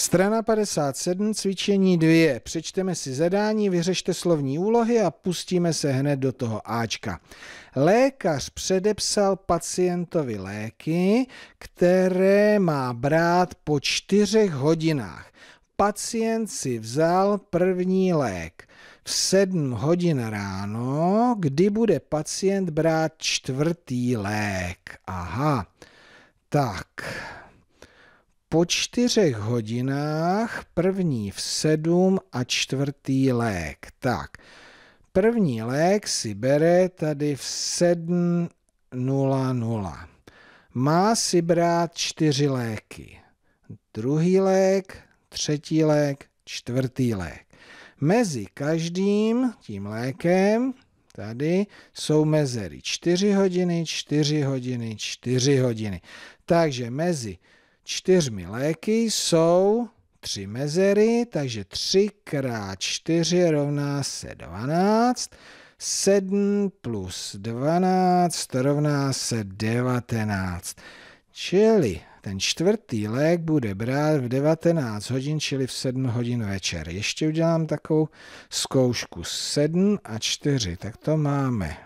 Strana 57, cvičení 2. Přečteme si zadání, vyřešte slovní úlohy a pustíme se hned do toho Ačka. Lékař předepsal pacientovi léky, které má brát po čtyřech hodinách. Pacient si vzal první lék v 7 hodin ráno, kdy bude pacient brát čtvrtý lék. Aha, tak po čtyřech hodinách první v sedm a čtvrtý lék. Tak, první lék si bere tady v 7.00. Má si brát čtyři léky. Druhý lék, třetí lék, čtvrtý lék. Mezi každým tím lékem tady jsou mezery 4 hodiny, 4 hodiny, 4 hodiny. Takže mezi čtyřmi léky jsou tři mezery, takže 3 x 4 rovná se 12. 7 plus 12 rovná se 19. Čili ten čtvrtý lék bude brát v 19 hodin, čili v 7 hodin večer. Ještě udělám takovou zkoušku 7 a 4, tak to máme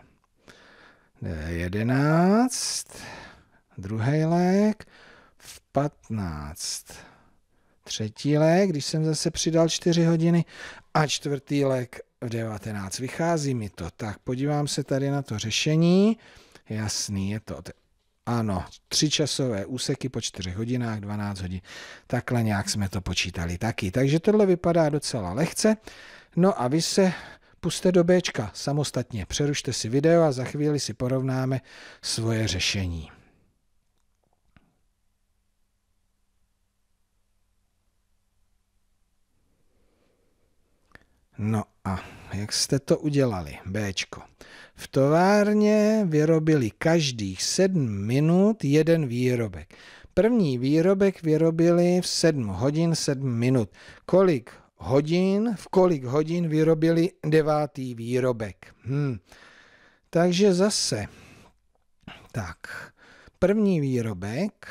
11, druhý lék, 15. Třetí lék, když jsem zase přidal 4 hodiny a čtvrtý lék v 19. Vychází mi to. Tak podívám se tady na to řešení. Jasný, je to. Ano, tři časové úseky po 4 hodinách, 12 hodin. Takhle nějak jsme to počítali taky. Takže tohle vypadá docela lehce. No a vy se puste do Bčka samostatně. Přerušte si video a za chvíli si porovnáme svoje řešení. No a jak jste to udělali? Bčko. V továrně vyrobili každých 7 minut jeden výrobek. První výrobek vyrobili v 7 hodin 7 minut. Kolik hodin, v kolik hodin vyrobili devátý výrobek? Hm. Takže zase, tak, první výrobek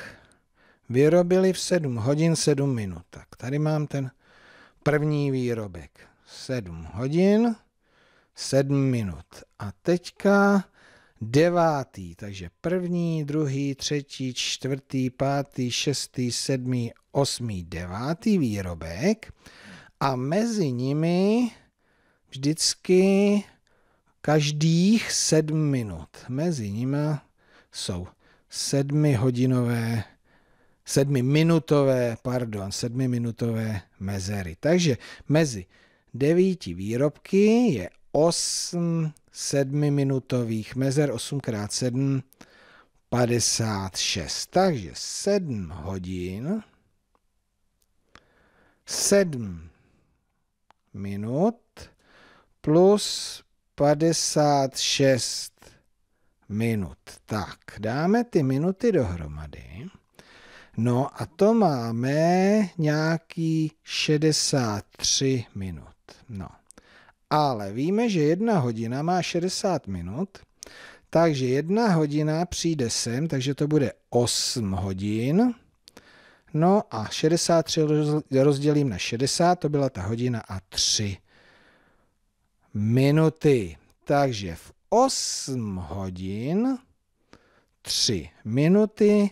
vyrobili v 7 hodin 7 minut. Tak tady mám ten první výrobek. 7 hodin, 7 minut. A teďka devátý, takže první, druhý, třetí, čtvrtý, pátý, šestý, sedmý, osmý, devátý výrobek a mezi nimi vždycky každých sedm minut. Mezi nimi jsou sedmi sedmiminutové, pardon, sedmiminutové mezery. Takže mezi devíti výrobky je 8 sedmiminutových mezer, 8x7, 56. Takže 7 hodin, 7 minut plus 56 minut. Tak, dáme ty minuty dohromady. No a to máme nějaký 63 minut. No. Ale víme, že jedna hodina má 60 minut, takže jedna hodina přijde sem, takže to bude 8 hodin. No a 63 rozdělím na 60, to byla ta hodina a 3 minuty. Takže v 8 hodin 3 minuty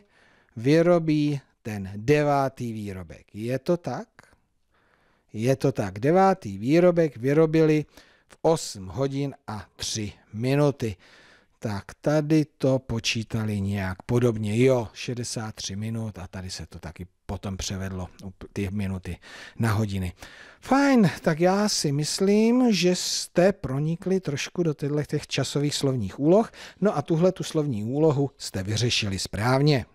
vyrobí ten devátý výrobek. Je to tak? Je to tak, devátý výrobek vyrobili v 8 hodin a 3 minuty. Tak tady to počítali nějak podobně. Jo, 63 minut a tady se to taky potom převedlo ty minuty na hodiny. Fajn, tak já si myslím, že jste pronikli trošku do těchto těch časových slovních úloh, no a tuhle tu slovní úlohu jste vyřešili správně.